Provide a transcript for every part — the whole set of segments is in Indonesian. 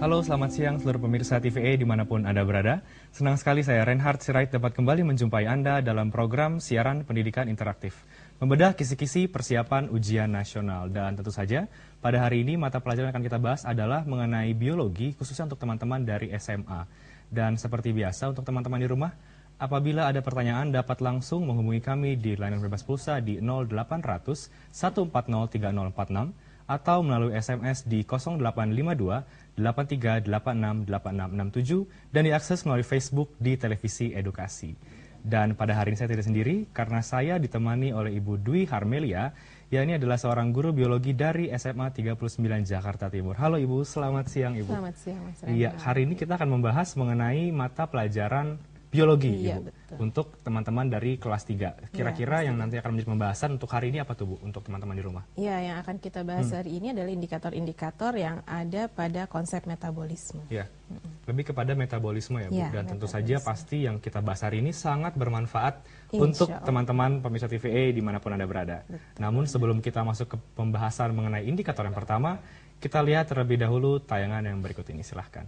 Halo, selamat siang seluruh pemirsa TVE dimanapun Anda berada. Senang sekali saya Reinhard Sirait dapat kembali menjumpai Anda dalam program siaran pendidikan interaktif. Membedah kisi-kisi persiapan ujian nasional. Dan tentu saja pada hari ini mata pelajaran yang akan kita bahas adalah mengenai biologi khususnya untuk teman-teman dari SMA. Dan seperti biasa untuk teman-teman di rumah, Apabila ada pertanyaan dapat langsung menghubungi kami di layanan bebas pulsa di 0800 140 3046 atau melalui SMS di 0852 83868667 dan diakses melalui Facebook di Televisi Edukasi. Dan pada hari ini saya tidak sendiri karena saya ditemani oleh Ibu Dwi Harmelia, yang ini adalah seorang guru biologi dari SMA 39 Jakarta Timur. Halo Ibu, selamat siang Ibu. Selamat siang Mas Iya, hari ini kita akan membahas mengenai mata pelajaran biologi iya, Ibu. Betul untuk teman-teman dari kelas 3. Iya, Kira-kira ya, yang nanti akan menjadi pembahasan untuk hari ini apa tuh Bu untuk teman-teman di rumah? Iya, yang akan kita bahas hmm. hari ini adalah indikator-indikator yang ada pada konsep metabolisme. Iya. Hmm. Lebih kepada metabolisme ya Bu ya, dan tentu saja pasti yang kita bahas hari ini sangat bermanfaat Insya untuk teman-teman pemirsa TVA dimanapun Anda berada. Betul. Namun sebelum kita masuk ke pembahasan mengenai indikator yang pertama, kita lihat terlebih dahulu tayangan yang berikut ini silahkan.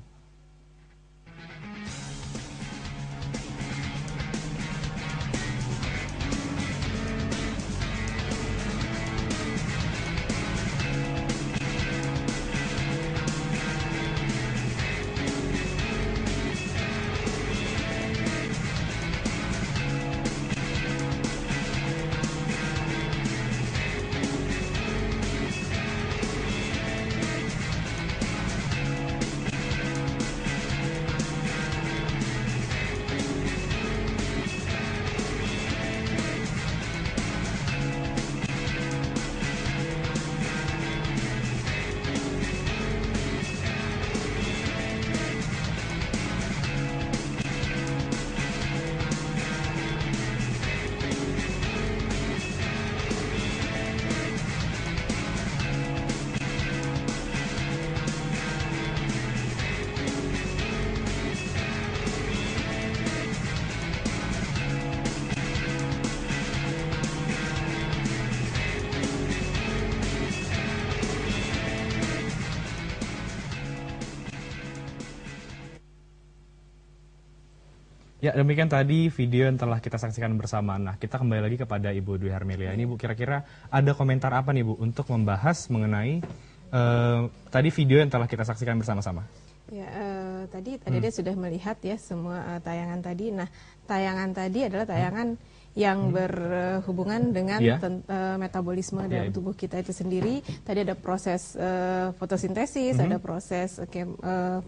Ya, demikian tadi video yang telah kita saksikan bersama. Nah, kita kembali lagi kepada Ibu Dwi Harmelia. Ini Bu, kira-kira ada komentar apa nih Bu untuk membahas mengenai uh, tadi video yang telah kita saksikan bersama-sama? Ya, uh, tadi tadi hmm. dia sudah melihat ya semua uh, tayangan tadi. Nah, tayangan tadi adalah hmm. tayangan hmm yang hmm. berhubungan dengan yeah. ten, uh, metabolisme yeah. dalam tubuh kita itu sendiri. Tadi ada proses uh, fotosintesis, -hmm. ada proses uh,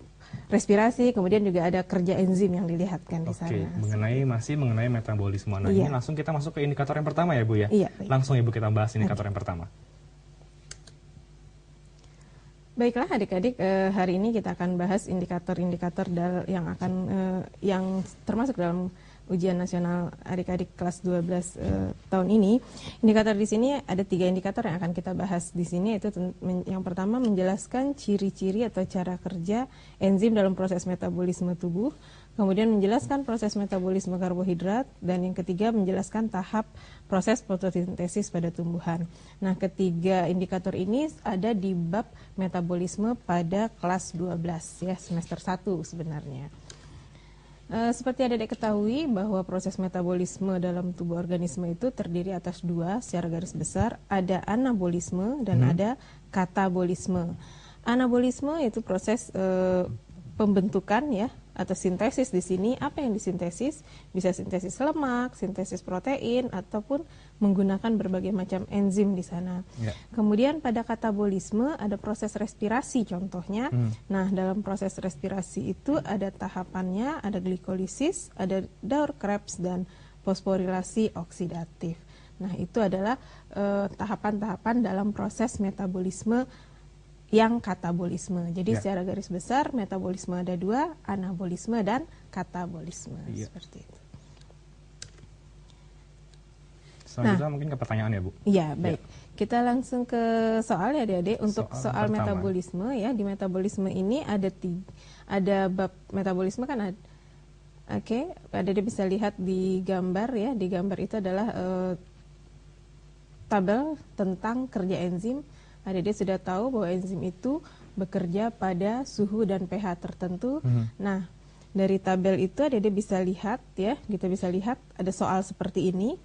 respirasi, kemudian juga ada kerja enzim yang dilihatkan di sana. Oke, mengenai masih mengenai metabolisme. Nah, iya. ini langsung kita masuk ke indikator yang pertama ya, Bu ya. Iya. Langsung Ibu ya, kita bahas indikator Oke. yang pertama. Baiklah adik-adik, eh, hari ini kita akan bahas indikator-indikator yang akan eh, yang termasuk dalam ujian nasional adik-adik kelas 12 eh, tahun ini. Indikator di sini ada tiga indikator yang akan kita bahas di sini yaitu yang pertama menjelaskan ciri-ciri atau cara kerja enzim dalam proses metabolisme tubuh kemudian menjelaskan proses metabolisme karbohidrat, dan yang ketiga menjelaskan tahap proses fotosintesis pada tumbuhan. Nah, ketiga indikator ini ada di bab metabolisme pada kelas 12 ya, semester 1 sebenarnya. E, seperti ada diketahui bahwa proses metabolisme dalam tubuh organisme itu terdiri atas dua secara garis besar, ada anabolisme dan hmm. ada katabolisme. Anabolisme itu proses e, pembentukan ya atau sintesis di sini apa yang disintesis bisa sintesis lemak, sintesis protein ataupun menggunakan berbagai macam enzim di sana. Yeah. Kemudian pada katabolisme ada proses respirasi contohnya. Hmm. Nah, dalam proses respirasi itu ada tahapannya, ada glikolisis, ada daur Krebs dan fosforilasi oksidatif. Nah, itu adalah eh, tahapan-tahapan uh, dalam proses metabolisme yang katabolisme. Jadi ya. secara garis besar metabolisme ada dua, anabolisme dan katabolisme ya. seperti itu. nah, mungkin ke pertanyaan ya Bu. Iya ya. baik. Ya. Kita langsung ke soal ya adik Untuk soal, soal metabolisme ya di metabolisme ini ada tiga, ada bab metabolisme kan ada. Oke, okay. ada bisa lihat di gambar ya. Di gambar itu adalah uh, tabel tentang kerja enzim Nah, sudah tahu bahwa enzim itu bekerja pada suhu dan pH tertentu. Hmm. Nah, dari tabel itu adik-adik bisa lihat ya, kita bisa lihat ada soal seperti ini.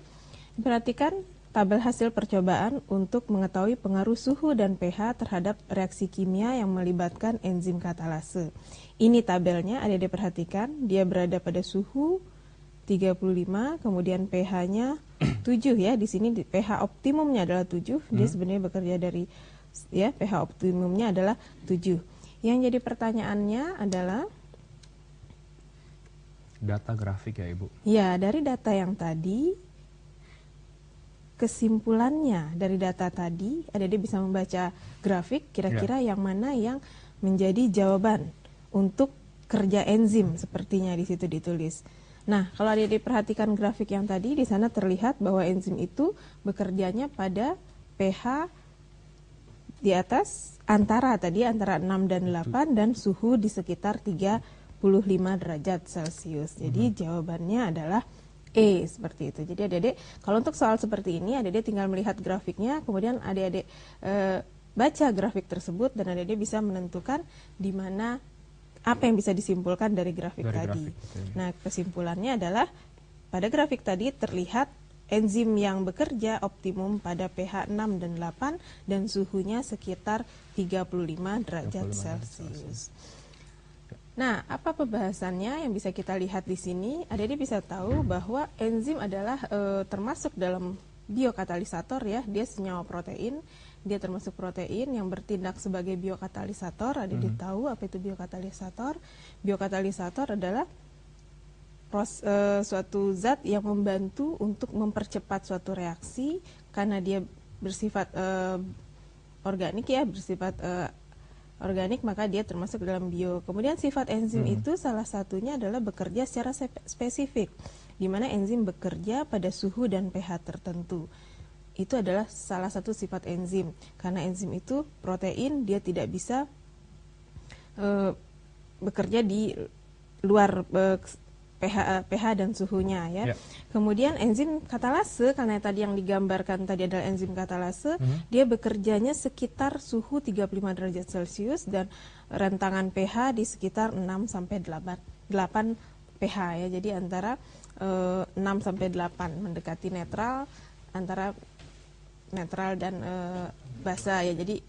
Perhatikan tabel hasil percobaan untuk mengetahui pengaruh suhu dan pH terhadap reaksi kimia yang melibatkan enzim katalase. Ini tabelnya, adik-adik perhatikan, dia berada pada suhu 35, kemudian pH-nya 7 ya. Di sini pH optimumnya adalah 7. Dia hmm. sebenarnya bekerja dari ya pH optimumnya adalah 7. Yang jadi pertanyaannya adalah data grafik ya, Ibu. Ya, dari data yang tadi kesimpulannya dari data tadi ada dia bisa membaca grafik kira-kira ya. yang mana yang menjadi jawaban untuk kerja enzim sepertinya di situ ditulis. Nah, kalau ada diperhatikan grafik yang tadi, di sana terlihat bahwa enzim itu bekerjanya pada pH di atas antara tadi antara 6 dan 8 dan suhu di sekitar 35 derajat Celcius. Jadi -hmm. jawabannya adalah E seperti itu. Jadi adik-adik, kalau untuk soal seperti ini adik-adik tinggal melihat grafiknya, kemudian adik-adik e, baca grafik tersebut dan adik-adik bisa menentukan di mana apa yang bisa disimpulkan dari grafik dari tadi. Grafik, nah, kesimpulannya adalah pada grafik tadi terlihat enzim yang bekerja optimum pada pH 6 dan 8 dan suhunya sekitar 35 derajat Celcius. Nah, apa pembahasannya yang bisa kita lihat di sini? Adik-adik bisa tahu bahwa enzim adalah e, termasuk dalam biokatalisator ya, dia senyawa protein dia termasuk protein yang bertindak sebagai biokatalisator. Ada mm-hmm. tahu apa itu biokatalisator? Biokatalisator adalah pros, e, suatu zat yang membantu untuk mempercepat suatu reaksi karena dia bersifat e, organik ya, bersifat e, organik maka dia termasuk dalam bio. Kemudian sifat enzim hmm. itu salah satunya adalah bekerja secara spesifik, di mana enzim bekerja pada suhu dan pH tertentu itu adalah salah satu sifat enzim karena enzim itu protein dia tidak bisa e, bekerja di luar e, pH pH dan suhunya ya. ya. Kemudian enzim katalase karena tadi yang digambarkan tadi adalah enzim katalase, mm -hmm. dia bekerjanya sekitar suhu 35 derajat Celcius dan rentangan pH di sekitar 6 sampai 8 8 pH ya. Jadi antara e, eh, 6 sampai 8 mendekati netral antara netral dan uh, basah ya jadi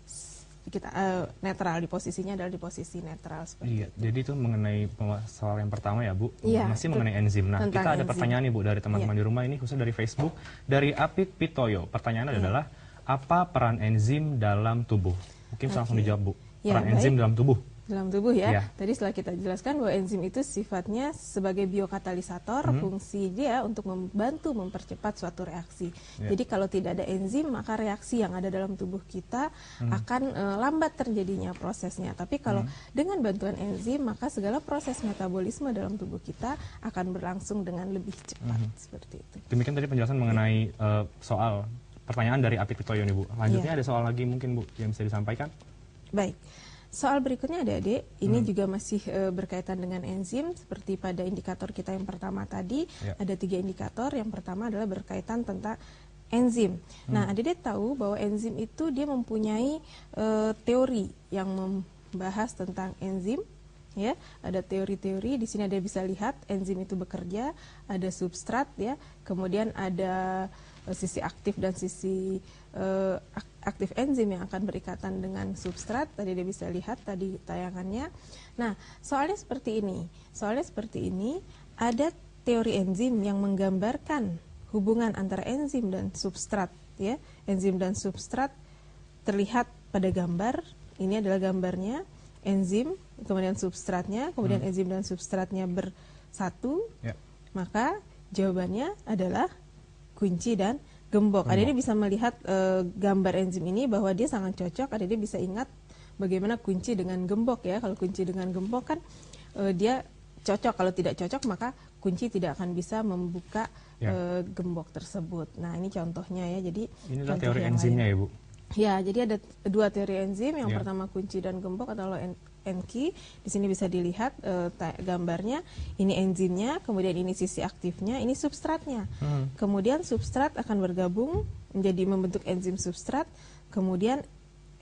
kita uh, netral di posisinya adalah di posisi netral seperti iya, itu. Jadi itu mengenai soal yang pertama ya Bu, iya, masih mengenai enzim. Nah kita ada enzim. pertanyaan nih Bu dari teman-teman iya. di rumah ini khusus dari Facebook dari Apik Pitoyo. Pertanyaannya iya. adalah apa peran enzim dalam tubuh? Mungkin okay. langsung dijawab Bu. Ya, peran ya, enzim dalam tubuh? dalam tubuh ya. ya. Tadi setelah kita jelaskan bahwa enzim itu sifatnya sebagai biokatalisator, hmm. fungsi dia untuk membantu mempercepat suatu reaksi. Ya. Jadi kalau tidak ada enzim maka reaksi yang ada dalam tubuh kita hmm. akan e, lambat terjadinya prosesnya. Tapi kalau hmm. dengan bantuan enzim maka segala proses metabolisme dalam tubuh kita akan berlangsung dengan lebih cepat hmm. seperti itu. Demikian tadi penjelasan mengenai uh, soal pertanyaan dari Apik Pitoyo nih Bu. Lanjutnya ya. ada soal lagi mungkin Bu yang bisa disampaikan? Baik. Soal berikutnya ada adik, ini hmm. juga masih e, berkaitan dengan enzim seperti pada indikator kita yang pertama tadi ya. ada tiga indikator. Yang pertama adalah berkaitan tentang enzim. Hmm. Nah, adik tahu bahwa enzim itu dia mempunyai e, teori yang membahas tentang enzim. Ya, ada teori-teori di sini ada bisa lihat enzim itu bekerja, ada substrat ya, kemudian ada e, sisi aktif dan sisi e, aktif aktif enzim yang akan berikatan dengan substrat tadi dia bisa lihat tadi tayangannya. Nah, soalnya seperti ini. Soalnya seperti ini ada teori enzim yang menggambarkan hubungan antara enzim dan substrat ya. Enzim dan substrat terlihat pada gambar. Ini adalah gambarnya enzim kemudian substratnya, kemudian hmm. enzim dan substratnya bersatu. Ya. Maka jawabannya adalah kunci dan gembok. ada ini bisa melihat uh, gambar enzim ini bahwa dia sangat cocok. ada ini bisa ingat bagaimana kunci dengan gembok ya. Kalau kunci dengan gembok kan uh, dia cocok. Kalau tidak cocok maka kunci tidak akan bisa membuka ya. uh, gembok tersebut. Nah ini contohnya ya. Jadi contoh teori enzimnya lain. ya bu. Ya, jadi ada dua teori enzim. Yang ya. pertama kunci dan gembok atau Enki. Di sini bisa dilihat uh, gambarnya. Ini enzimnya, kemudian ini sisi aktifnya, ini substratnya. Hmm. Kemudian substrat akan bergabung menjadi membentuk enzim substrat. Kemudian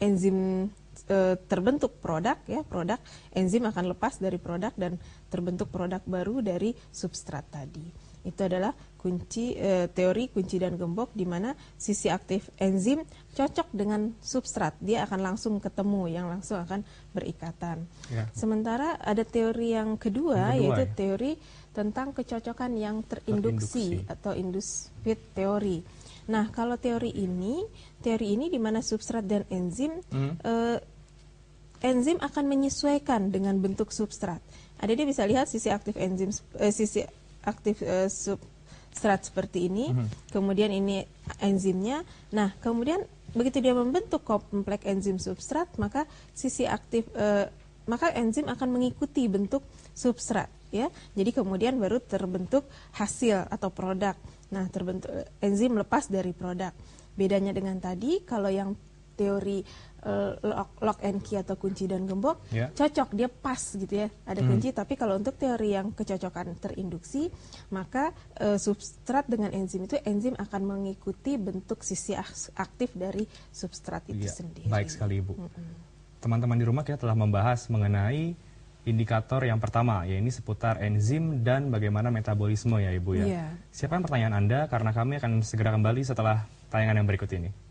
enzim e, terbentuk produk ya, produk enzim akan lepas dari produk dan terbentuk produk baru dari substrat tadi. Itu adalah kunci e, teori kunci dan gembok di mana sisi aktif enzim cocok dengan substrat dia akan langsung ketemu yang langsung akan berikatan. Ya. Sementara ada teori yang kedua, kedua yaitu ya. teori tentang kecocokan yang terinduksi, terinduksi. atau induced fit teori. Nah, kalau teori ini, teori ini di mana substrat dan enzim hmm. e, enzim akan menyesuaikan dengan bentuk substrat. Ada dia bisa lihat sisi aktif enzim eh, sisi aktif eh, sub serat seperti ini, hmm. kemudian ini enzimnya. Nah, kemudian begitu dia membentuk kompleks enzim substrat, maka sisi aktif eh, maka enzim akan mengikuti bentuk substrat ya. Jadi kemudian baru terbentuk hasil atau produk. Nah, terbentuk eh, enzim lepas dari produk. Bedanya dengan tadi kalau yang teori Eh, lock, lock and key atau kunci dan gembok yeah. cocok dia pas gitu ya ada hmm. kunci tapi kalau untuk teori yang kecocokan terinduksi maka uh, substrat dengan enzim itu enzim akan mengikuti bentuk sisi aktif dari substrat itu yeah. sendiri baik sekali ibu teman-teman mm -hmm. di rumah kita telah membahas mengenai indikator yang pertama ya ini seputar enzim dan bagaimana metabolisme ya ibu ya yeah. siapa yang pertanyaan anda karena kami akan segera kembali setelah tayangan yang berikut ini